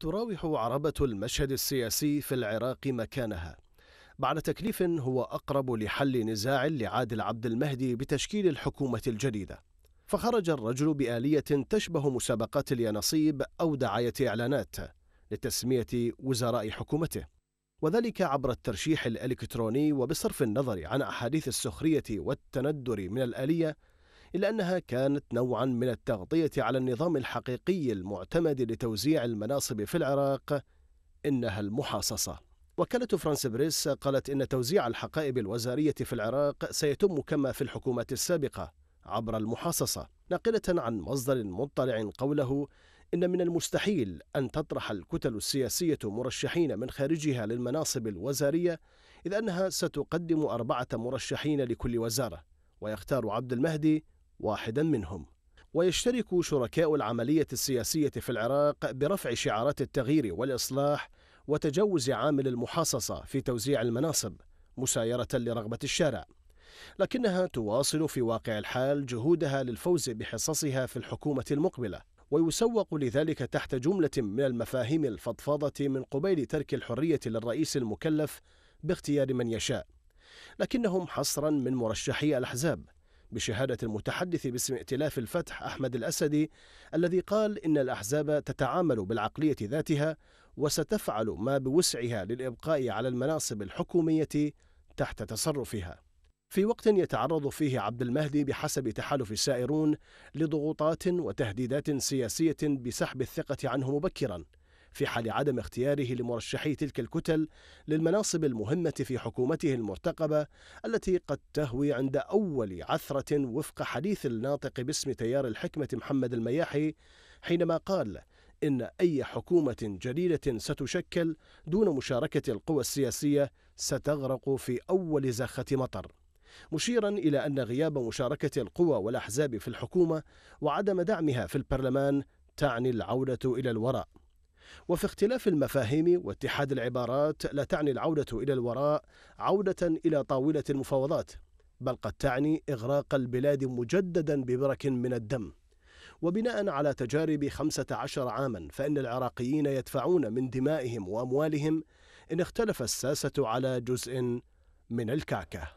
تراوح عربة المشهد السياسي في العراق مكانها بعد تكليف هو أقرب لحل نزاع لعادل عبد المهدي بتشكيل الحكومة الجديدة فخرج الرجل بآلية تشبه مسابقات اليانصيب أو دعاية إعلانات لتسمية وزراء حكومته وذلك عبر الترشيح الإلكتروني وبصرف النظر عن أحاديث السخرية والتندر من الآلية إلا أنها كانت نوعا من التغطية على النظام الحقيقي المعتمد لتوزيع المناصب في العراق إنها المحاصصة وكالة فرانس بريس قالت إن توزيع الحقائب الوزارية في العراق سيتم كما في الحكومات السابقة عبر المحاصصة ناقلة عن مصدر مطلع قوله إن من المستحيل أن تطرح الكتل السياسية مرشحين من خارجها للمناصب الوزارية إذ أنها ستقدم أربعة مرشحين لكل وزارة ويختار عبد المهدي واحدا منهم ويشترك شركاء العملية السياسية في العراق برفع شعارات التغيير والإصلاح وتجوز عامل المحاصصة في توزيع المناصب مسايرة لرغبة الشارع لكنها تواصل في واقع الحال جهودها للفوز بحصصها في الحكومة المقبلة ويسوق لذلك تحت جملة من المفاهيم الفضفاضة من قبيل ترك الحرية للرئيس المكلف باختيار من يشاء لكنهم حصرا من مرشحي الأحزاب بشهادة المتحدث باسم ائتلاف الفتح أحمد الأسدي الذي قال إن الأحزاب تتعامل بالعقلية ذاتها وستفعل ما بوسعها للإبقاء على المناصب الحكومية تحت تصرفها. في وقت يتعرض فيه عبد المهدي بحسب تحالف السائرون لضغوطات وتهديدات سياسية بسحب الثقة عنه مبكرا في حال عدم اختياره لمرشحي تلك الكتل للمناصب المهمة في حكومته المرتقبة التي قد تهوي عند أول عثرة وفق حديث الناطق باسم تيار الحكمة محمد المياحي حينما قال إن أي حكومة جديدة ستشكل دون مشاركة القوى السياسية ستغرق في أول زخة مطر مشيرا إلى أن غياب مشاركة القوى والأحزاب في الحكومة وعدم دعمها في البرلمان تعني العودة إلى الوراء وفي اختلاف المفاهيم واتحاد العبارات لا تعني العودة إلى الوراء عودة إلى طاولة المفاوضات بل قد تعني إغراق البلاد مجددا ببرك من الدم وبناء على تجارب خمسة عشر عاما فإن العراقيين يدفعون من دمائهم وأموالهم إن اختلف الساسة على جزء من الكعكه